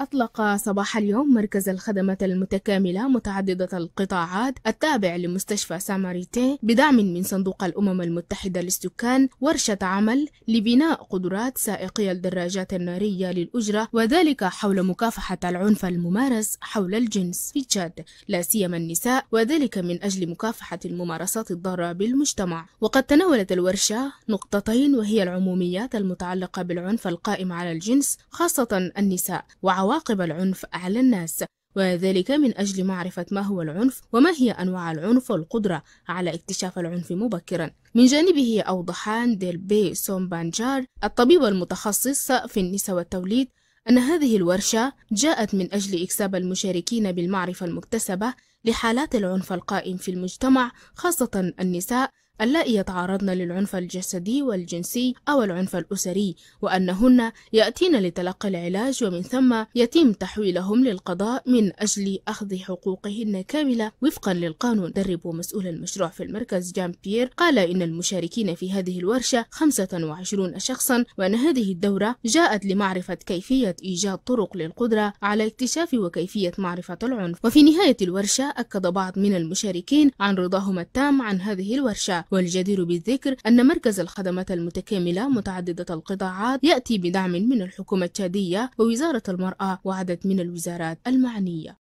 أطلق صباح اليوم مركز الخدمة المتكاملة متعددة القطاعات التابع لمستشفى ساماريتين بدعم من صندوق الأمم المتحدة للسكان ورشة عمل لبناء قدرات سائقي الدراجات النارية للأجرة وذلك حول مكافحة العنف الممارس حول الجنس في تشاد لا سيما النساء وذلك من أجل مكافحة الممارسات الضارة بالمجتمع وقد تناولت الورشة نقطتين وهي العموميات المتعلقة بالعنف القائم على الجنس خاصة النساء وعوامل عواقب العنف على الناس وذلك من أجل معرفة ما هو العنف وما هي أنواع العنف والقدرة على اكتشاف العنف مبكرا من جانبه أوضحان ديل بي سومبانجار الطبيب المتخصص في النساء والتوليد أن هذه الورشة جاءت من أجل إكساب المشاركين بالمعرفة المكتسبة لحالات العنف القائم في المجتمع خاصة النساء اللائي يتعرضن للعنف الجسدي والجنسي أو العنف الأسري وأنهن يأتين لتلقي العلاج ومن ثم يتم تحويلهم للقضاء من أجل أخذ حقوقهن كاملة وفقا للقانون درب مسؤول المشروع في المركز جان بيير قال إن المشاركين في هذه الورشة 25 شخصا وأن هذه الدورة جاءت لمعرفة كيفية إيجاد طرق للقدرة على اكتشاف وكيفية معرفة العنف وفي نهاية الورشة أكد بعض من المشاركين عن رضاهم التام عن هذه الورشة والجدير بالذكر أن مركز الخدمات المتكاملة متعددة القطاعات يأتي بدعم من الحكومة التشادية ووزارة المرأة وعدد من الوزارات المعنية